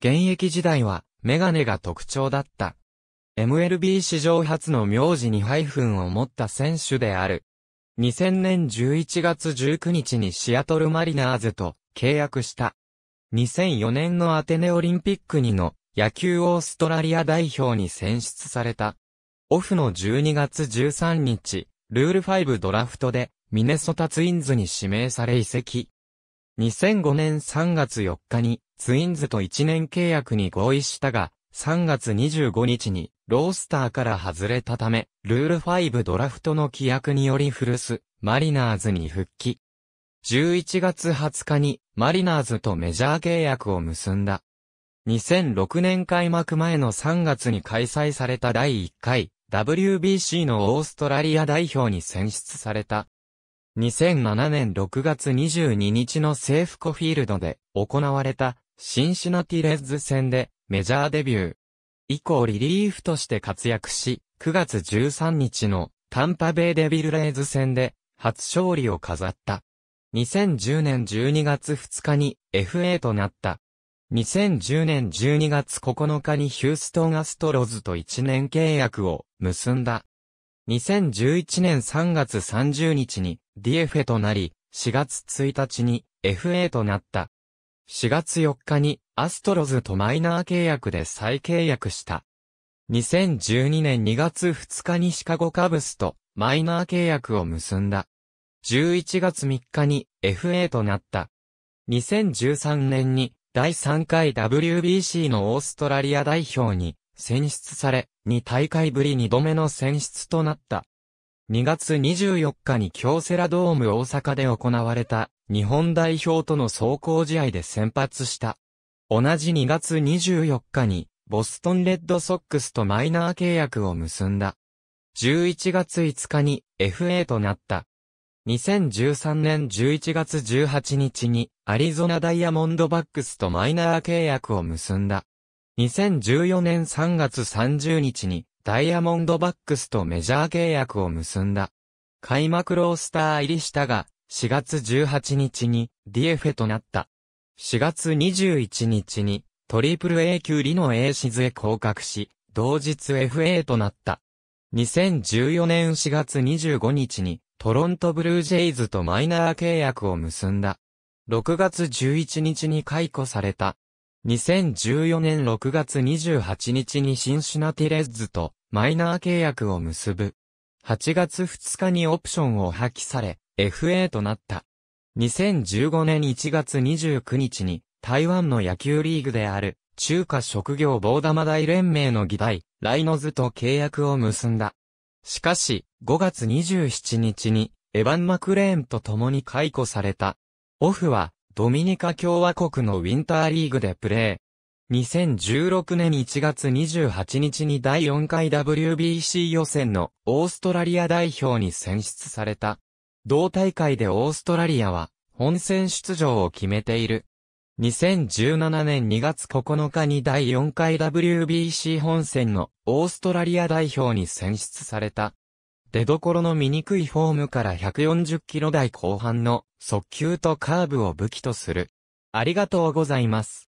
現役時代は、メガネが特徴だった。MLB 史上初の名字にハイフンを持った選手である。2000年11月19日にシアトルマリナーズと契約した。2004年のアテネオリンピックにの野球オーストラリア代表に選出された。オフの12月13日、ルール5ドラフトでミネソタツインズに指名され移籍。2005年3月4日にツインズと1年契約に合意したが、3月25日にロースターから外れたため、ルール5ドラフトの規約により古ス、マリナーズに復帰。11月20日にマリナーズとメジャー契約を結んだ。2006年開幕前の3月に開催された第1回 WBC のオーストラリア代表に選出された。2007年6月22日のセーフコフィールドで行われたシンシナティレッズ戦でメジャーデビュー。以降リリーフとして活躍し、9月13日のタンパベイデビルレーズ戦で初勝利を飾った。2010年12月2日に FA となった。2010年12月9日にヒューストンアストロズと1年契約を結んだ。2011年3月30日にディエフェとなり、4月1日に FA となった。4月4日にアストロズとマイナー契約で再契約した。2012年2月2日にシカゴカブスとマイナー契約を結んだ。11月3日に FA となった。2013年に第3回 WBC のオーストラリア代表に選出され、2大会ぶり2度目の選出となった。2月24日に京セラドーム大阪で行われた日本代表との走行試合で先発した。同じ2月24日にボストンレッドソックスとマイナー契約を結んだ。11月5日に FA となった。2013年11月18日にアリゾナダイヤモンドバックスとマイナー契約を結んだ。2014年3月30日にダイヤモンドバックスとメジャー契約を結んだ。開幕ロースター入りしたが、4月18日にディエフェとなった。4月21日にトリプル A 級リノエーシズへ降格し、同日 FA となった。2014年4月25日にトロントブルージェイズとマイナー契約を結んだ。6月11日に解雇された。2014年6月28日にシンシナティレッズとマイナー契約を結ぶ。8月2日にオプションを破棄され、FA となった。2015年1月29日に、台湾の野球リーグである、中華職業棒玉大連盟の議題、ライノズと契約を結んだ。しかし、5月27日に、エヴァン・マクレーンと共に解雇された。オフは、ドミニカ共和国のウィンターリーグでプレー。2016年1月28日に第4回 WBC 予選のオーストラリア代表に選出された。同大会でオーストラリアは本戦出場を決めている。2017年2月9日に第4回 WBC 本戦のオーストラリア代表に選出された。出所の醜いフォームから140キロ台後半の速球とカーブを武器とする。ありがとうございます。